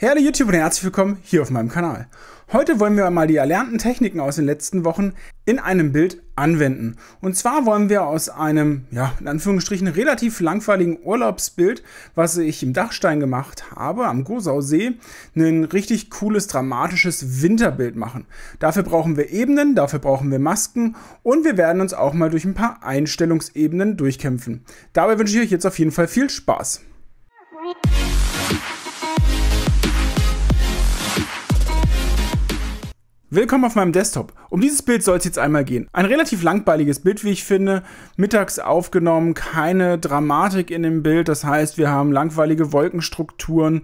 Hey alle YouTube und herzlich willkommen hier auf meinem Kanal. Heute wollen wir mal die erlernten Techniken aus den letzten Wochen in einem Bild anwenden. Und zwar wollen wir aus einem, ja, in Anführungsstrichen relativ langweiligen Urlaubsbild, was ich im Dachstein gemacht habe, am Gosausee, ein richtig cooles, dramatisches Winterbild machen. Dafür brauchen wir Ebenen, dafür brauchen wir Masken und wir werden uns auch mal durch ein paar Einstellungsebenen durchkämpfen. Dabei wünsche ich euch jetzt auf jeden Fall viel Spaß. Willkommen auf meinem Desktop. Um dieses Bild soll es jetzt einmal gehen. Ein relativ langweiliges Bild, wie ich finde. Mittags aufgenommen, keine Dramatik in dem Bild. Das heißt, wir haben langweilige Wolkenstrukturen.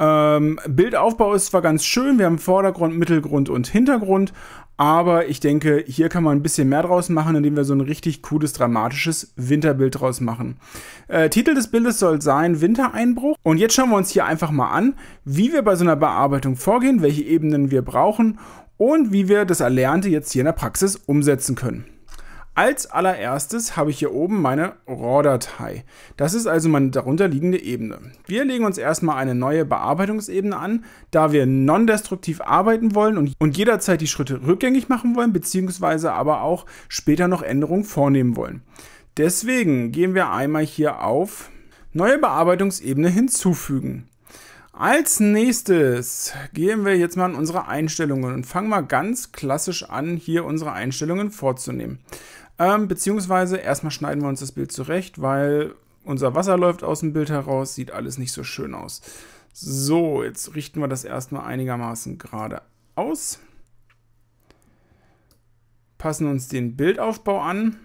Ähm, Bildaufbau ist zwar ganz schön, wir haben Vordergrund, Mittelgrund und Hintergrund. Aber ich denke, hier kann man ein bisschen mehr draus machen, indem wir so ein richtig cooles, dramatisches Winterbild draus machen. Äh, Titel des Bildes soll sein Wintereinbruch. Und jetzt schauen wir uns hier einfach mal an, wie wir bei so einer Bearbeitung vorgehen, welche Ebenen wir brauchen und wie wir das Erlernte jetzt hier in der Praxis umsetzen können. Als allererstes habe ich hier oben meine RAW-Datei. Das ist also meine darunterliegende Ebene. Wir legen uns erstmal eine neue Bearbeitungsebene an, da wir non-destruktiv arbeiten wollen und, und jederzeit die Schritte rückgängig machen wollen, beziehungsweise aber auch später noch Änderungen vornehmen wollen. Deswegen gehen wir einmal hier auf Neue Bearbeitungsebene hinzufügen. Als nächstes gehen wir jetzt mal in unsere Einstellungen und fangen mal ganz klassisch an, hier unsere Einstellungen vorzunehmen. Ähm, beziehungsweise erstmal schneiden wir uns das Bild zurecht, weil unser Wasser läuft aus dem Bild heraus, sieht alles nicht so schön aus. So, jetzt richten wir das erstmal einigermaßen gerade aus. Passen uns den Bildaufbau an.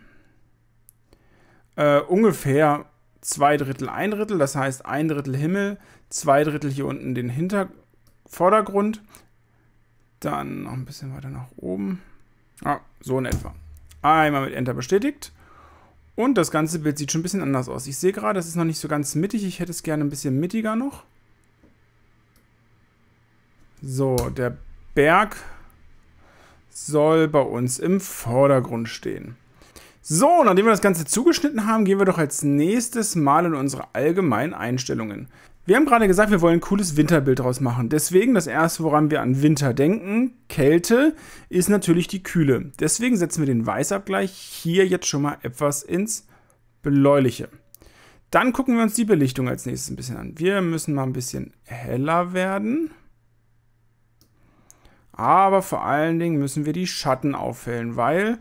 Äh, ungefähr zwei Drittel, ein Drittel. Das heißt, ein Drittel Himmel, zwei Drittel hier unten den Hinter Vordergrund. Dann noch ein bisschen weiter nach oben. Ah, so in etwa. Einmal mit Enter bestätigt. Und das ganze Bild sieht schon ein bisschen anders aus. Ich sehe gerade, es ist noch nicht so ganz mittig. Ich hätte es gerne ein bisschen mittiger noch. So, der Berg soll bei uns im Vordergrund stehen. So, nachdem wir das Ganze zugeschnitten haben, gehen wir doch als nächstes mal in unsere allgemeinen Einstellungen. Wir haben gerade gesagt, wir wollen ein cooles Winterbild draus machen. Deswegen das erste, woran wir an Winter denken, Kälte, ist natürlich die Kühle. Deswegen setzen wir den Weißabgleich hier jetzt schon mal etwas ins Bläuliche. Dann gucken wir uns die Belichtung als nächstes ein bisschen an. Wir müssen mal ein bisschen heller werden. Aber vor allen Dingen müssen wir die Schatten aufhellen, weil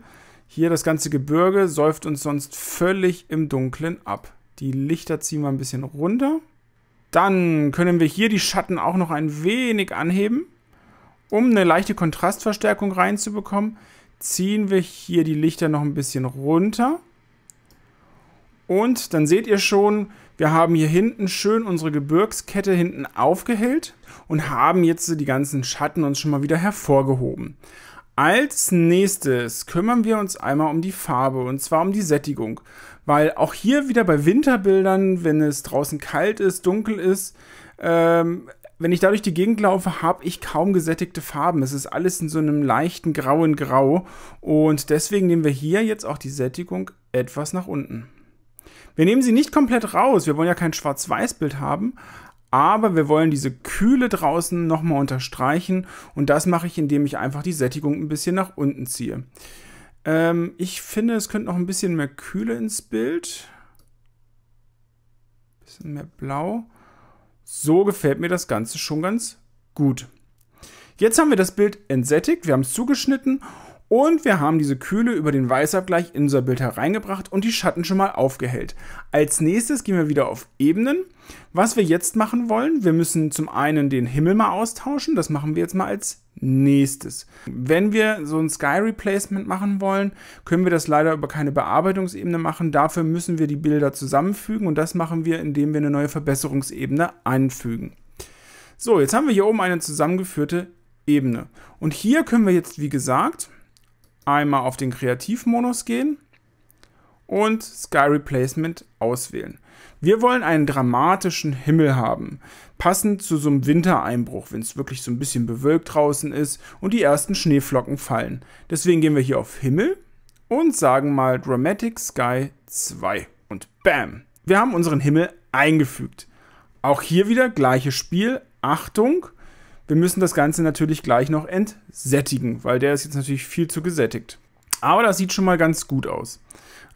hier das ganze Gebirge säuft uns sonst völlig im Dunkeln ab. Die Lichter ziehen wir ein bisschen runter. Dann können wir hier die Schatten auch noch ein wenig anheben. Um eine leichte Kontrastverstärkung reinzubekommen, ziehen wir hier die Lichter noch ein bisschen runter. Und dann seht ihr schon, wir haben hier hinten schön unsere Gebirgskette hinten aufgehellt und haben jetzt die ganzen Schatten uns schon mal wieder hervorgehoben. Als nächstes kümmern wir uns einmal um die Farbe und zwar um die Sättigung. Weil auch hier wieder bei Winterbildern, wenn es draußen kalt ist, dunkel ist, ähm, wenn ich dadurch die Gegend laufe, habe ich kaum gesättigte Farben. Es ist alles in so einem leichten grauen Grau und deswegen nehmen wir hier jetzt auch die Sättigung etwas nach unten. Wir nehmen sie nicht komplett raus, wir wollen ja kein Schwarz-Weiß-Bild haben, aber wir wollen diese Kühle draußen nochmal unterstreichen und das mache ich, indem ich einfach die Sättigung ein bisschen nach unten ziehe. Ähm, ich finde, es könnte noch ein bisschen mehr Kühle ins Bild. Ein bisschen mehr Blau. So gefällt mir das Ganze schon ganz gut. Jetzt haben wir das Bild entsättigt, wir haben es zugeschnitten und wir haben diese Kühle über den Weißabgleich in unser Bild hereingebracht und die Schatten schon mal aufgehellt. Als nächstes gehen wir wieder auf Ebenen. Was wir jetzt machen wollen, wir müssen zum einen den Himmel mal austauschen. Das machen wir jetzt mal als nächstes. Wenn wir so ein Sky Replacement machen wollen, können wir das leider über keine Bearbeitungsebene machen. Dafür müssen wir die Bilder zusammenfügen und das machen wir, indem wir eine neue Verbesserungsebene einfügen. So, jetzt haben wir hier oben eine zusammengeführte Ebene. Und hier können wir jetzt, wie gesagt, einmal auf den Kreativmodus gehen und Sky Replacement auswählen. Wir wollen einen dramatischen Himmel haben, passend zu so einem Wintereinbruch, wenn es wirklich so ein bisschen bewölkt draußen ist und die ersten Schneeflocken fallen. Deswegen gehen wir hier auf Himmel und sagen mal Dramatic Sky 2 und bam, wir haben unseren Himmel eingefügt. Auch hier wieder gleiches Spiel. Achtung, wir müssen das Ganze natürlich gleich noch entsättigen, weil der ist jetzt natürlich viel zu gesättigt. Aber das sieht schon mal ganz gut aus.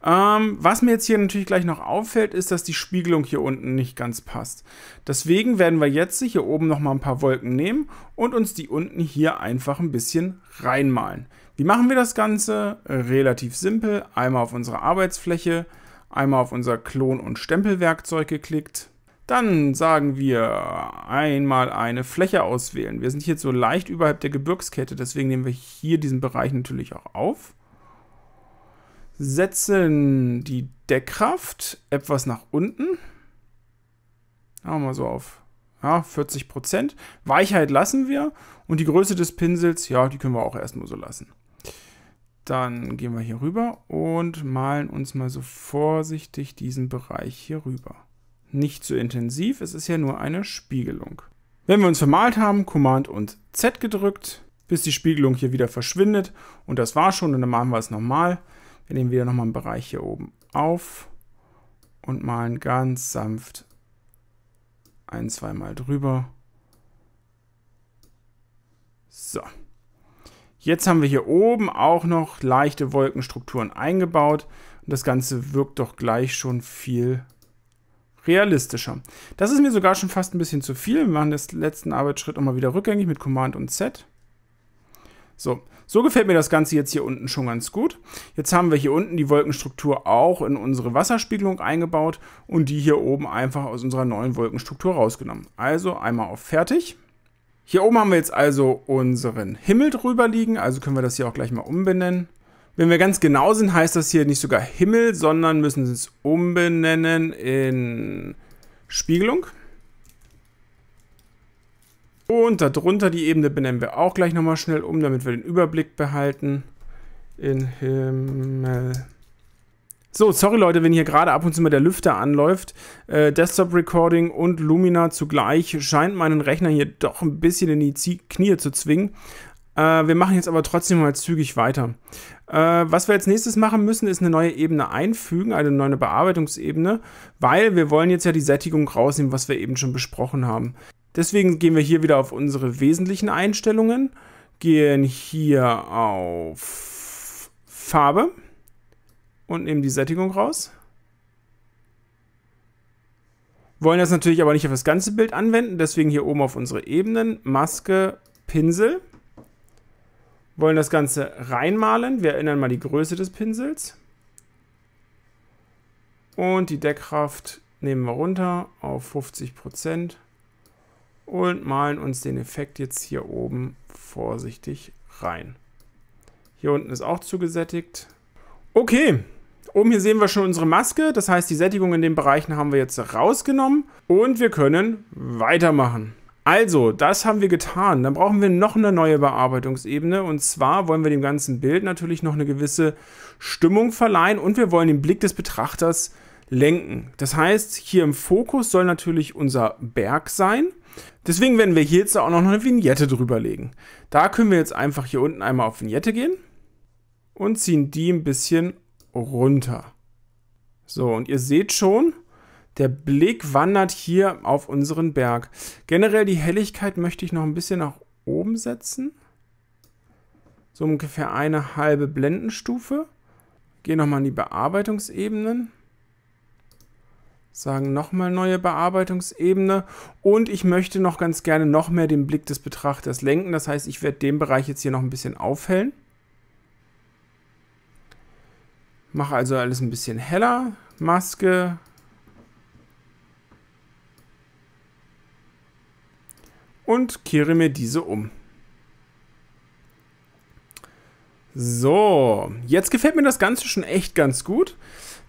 Ähm, was mir jetzt hier natürlich gleich noch auffällt, ist, dass die Spiegelung hier unten nicht ganz passt. Deswegen werden wir jetzt hier oben nochmal ein paar Wolken nehmen und uns die unten hier einfach ein bisschen reinmalen. Wie machen wir das Ganze? Relativ simpel. Einmal auf unsere Arbeitsfläche, einmal auf unser Klon- und Stempelwerkzeug geklickt dann sagen wir einmal eine Fläche auswählen. Wir sind jetzt so leicht überhalb der Gebirgskette, deswegen nehmen wir hier diesen Bereich natürlich auch auf. Setzen die Deckkraft etwas nach unten. Machen wir so auf ja, 40%. Weichheit lassen wir und die Größe des Pinsels, ja, die können wir auch erstmal so lassen. Dann gehen wir hier rüber und malen uns mal so vorsichtig diesen Bereich hier rüber nicht so intensiv, es ist ja nur eine Spiegelung. Wenn wir uns vermalt haben, Command und Z gedrückt, bis die Spiegelung hier wieder verschwindet und das war schon und dann machen wir es nochmal. Wir nehmen wieder nochmal einen Bereich hier oben auf und malen ganz sanft ein, zweimal drüber. So. Jetzt haben wir hier oben auch noch leichte Wolkenstrukturen eingebaut und das Ganze wirkt doch gleich schon viel realistischer. Das ist mir sogar schon fast ein bisschen zu viel. Wir machen das letzten Arbeitsschritt auch mal wieder rückgängig mit Command und Z. So, so gefällt mir das Ganze jetzt hier unten schon ganz gut. Jetzt haben wir hier unten die Wolkenstruktur auch in unsere Wasserspiegelung eingebaut und die hier oben einfach aus unserer neuen Wolkenstruktur rausgenommen. Also einmal auf Fertig. Hier oben haben wir jetzt also unseren Himmel drüber liegen, also können wir das hier auch gleich mal umbenennen. Wenn wir ganz genau sind, heißt das hier nicht sogar Himmel, sondern müssen es umbenennen in Spiegelung. Und darunter die Ebene benennen wir auch gleich nochmal schnell um, damit wir den Überblick behalten. In Himmel. So, sorry Leute, wenn hier gerade ab und zu mal der Lüfter anläuft. Äh, Desktop Recording und Lumina zugleich scheint meinen Rechner hier doch ein bisschen in die Knie zu zwingen. Äh, wir machen jetzt aber trotzdem mal zügig weiter. Äh, was wir als nächstes machen müssen, ist eine neue Ebene einfügen, eine neue Bearbeitungsebene, weil wir wollen jetzt ja die Sättigung rausnehmen, was wir eben schon besprochen haben. Deswegen gehen wir hier wieder auf unsere wesentlichen Einstellungen, gehen hier auf Farbe und nehmen die Sättigung raus. Wollen das natürlich aber nicht auf das ganze Bild anwenden, deswegen hier oben auf unsere Ebenen, Maske, Pinsel wollen das Ganze reinmalen. Wir erinnern mal die Größe des Pinsels. Und die Deckkraft nehmen wir runter auf 50% und malen uns den Effekt jetzt hier oben vorsichtig rein. Hier unten ist auch zugesättigt. Okay, oben hier sehen wir schon unsere Maske. Das heißt, die Sättigung in den Bereichen haben wir jetzt rausgenommen und wir können weitermachen. Also, das haben wir getan. Dann brauchen wir noch eine neue Bearbeitungsebene. Und zwar wollen wir dem ganzen Bild natürlich noch eine gewisse Stimmung verleihen und wir wollen den Blick des Betrachters lenken. Das heißt, hier im Fokus soll natürlich unser Berg sein. Deswegen werden wir hier jetzt auch noch eine Vignette drüber legen. Da können wir jetzt einfach hier unten einmal auf Vignette gehen und ziehen die ein bisschen runter. So, und ihr seht schon, der Blick wandert hier auf unseren Berg. Generell die Helligkeit möchte ich noch ein bisschen nach oben setzen. So ungefähr eine halbe Blendenstufe. Gehe nochmal in die Bearbeitungsebenen. Sagen nochmal neue Bearbeitungsebene. Und ich möchte noch ganz gerne noch mehr den Blick des Betrachters lenken. Das heißt, ich werde den Bereich jetzt hier noch ein bisschen aufhellen. Mache also alles ein bisschen heller. Maske, und kehre mir diese um. So, jetzt gefällt mir das Ganze schon echt ganz gut.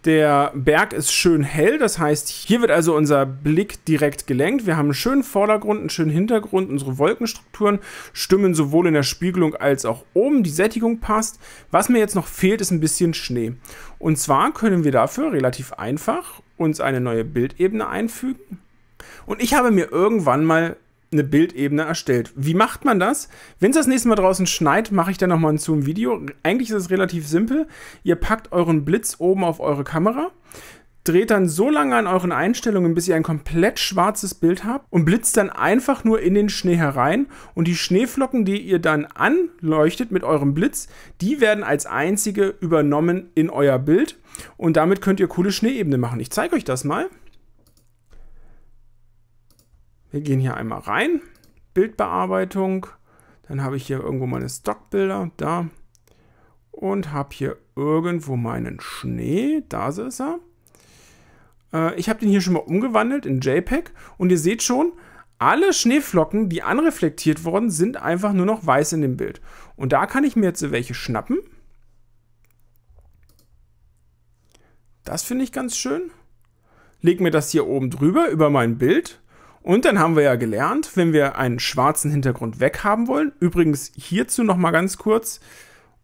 Der Berg ist schön hell, das heißt, hier wird also unser Blick direkt gelenkt. Wir haben einen schönen Vordergrund, einen schönen Hintergrund. Unsere Wolkenstrukturen stimmen sowohl in der Spiegelung als auch oben. Die Sättigung passt. Was mir jetzt noch fehlt, ist ein bisschen Schnee. Und zwar können wir dafür relativ einfach uns eine neue Bildebene einfügen. Und ich habe mir irgendwann mal eine Bildebene erstellt. Wie macht man das? Wenn es das nächste Mal draußen schneit, mache ich dann nochmal ein Zoom-Video. Eigentlich ist es relativ simpel. Ihr packt euren Blitz oben auf eure Kamera, dreht dann so lange an euren Einstellungen, bis ihr ein komplett schwarzes Bild habt und blitzt dann einfach nur in den Schnee herein und die Schneeflocken, die ihr dann anleuchtet mit eurem Blitz, die werden als einzige übernommen in euer Bild und damit könnt ihr coole Schneeebene machen. Ich zeige euch das mal. Wir gehen hier einmal rein, Bildbearbeitung, dann habe ich hier irgendwo meine Stockbilder, da, und habe hier irgendwo meinen Schnee, da ist er. Äh, ich habe den hier schon mal umgewandelt in JPEG und ihr seht schon, alle Schneeflocken, die anreflektiert wurden, sind einfach nur noch weiß in dem Bild. Und da kann ich mir jetzt welche schnappen. Das finde ich ganz schön. Leg mir das hier oben drüber über mein Bild und dann haben wir ja gelernt, wenn wir einen schwarzen Hintergrund weghaben wollen, übrigens hierzu nochmal ganz kurz,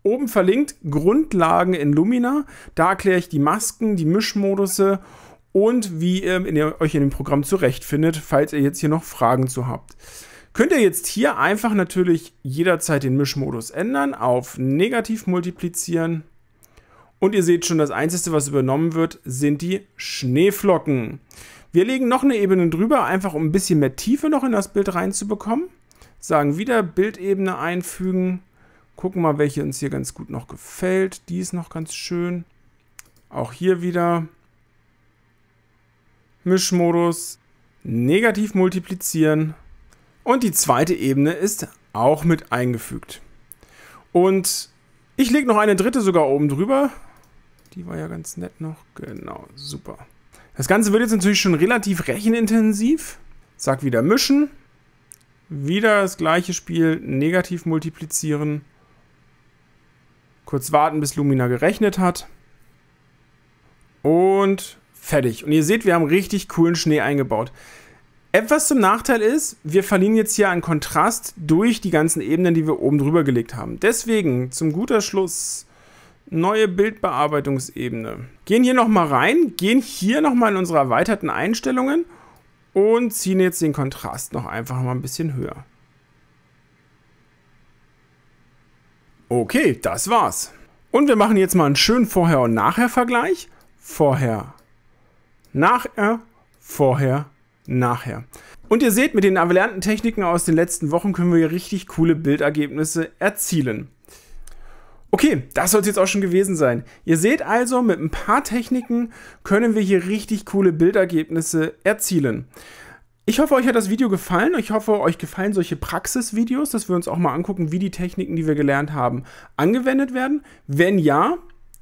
oben verlinkt Grundlagen in Lumina, da erkläre ich die Masken, die Mischmodusse und wie ähm, ihr euch in dem Programm zurechtfindet, falls ihr jetzt hier noch Fragen zu habt. Könnt ihr jetzt hier einfach natürlich jederzeit den Mischmodus ändern, auf negativ multiplizieren und ihr seht schon, das Einzige, was übernommen wird, sind die Schneeflocken. Wir legen noch eine Ebene drüber, einfach um ein bisschen mehr Tiefe noch in das Bild reinzubekommen. Sagen wieder Bildebene einfügen. Gucken mal, welche uns hier ganz gut noch gefällt. Die ist noch ganz schön. Auch hier wieder Mischmodus, negativ multiplizieren. Und die zweite Ebene ist auch mit eingefügt. Und ich lege noch eine dritte sogar oben drüber. Die war ja ganz nett noch. Genau, super. Das Ganze wird jetzt natürlich schon relativ rechenintensiv. Sag wieder mischen. Wieder das gleiche Spiel, negativ multiplizieren. Kurz warten, bis Lumina gerechnet hat. Und fertig. Und ihr seht, wir haben richtig coolen Schnee eingebaut. Etwas zum Nachteil ist, wir verlieren jetzt hier einen Kontrast durch die ganzen Ebenen, die wir oben drüber gelegt haben. Deswegen, zum guter Schluss, neue Bildbearbeitungsebene. Gehen hier nochmal rein, gehen hier nochmal in unsere erweiterten Einstellungen und ziehen jetzt den Kontrast noch einfach mal ein bisschen höher. Okay, das war's. Und wir machen jetzt mal einen schönen Vorher- und Nachher-Vergleich. Vorher, nachher, vorher, nachher. Und ihr seht, mit den avalanten Techniken aus den letzten Wochen können wir richtig coole Bildergebnisse erzielen. Okay, das soll es jetzt auch schon gewesen sein. Ihr seht also, mit ein paar Techniken können wir hier richtig coole Bildergebnisse erzielen. Ich hoffe, euch hat das Video gefallen. Ich hoffe, euch gefallen solche Praxisvideos, dass wir uns auch mal angucken, wie die Techniken, die wir gelernt haben, angewendet werden. Wenn ja,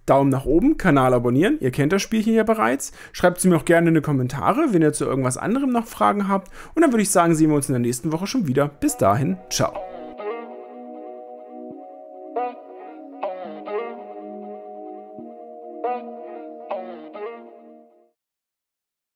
Daumen nach oben, Kanal abonnieren, ihr kennt das Spielchen ja bereits. Schreibt es mir auch gerne in die Kommentare, wenn ihr zu irgendwas anderem noch Fragen habt. Und dann würde ich sagen, sehen wir uns in der nächsten Woche schon wieder. Bis dahin, ciao.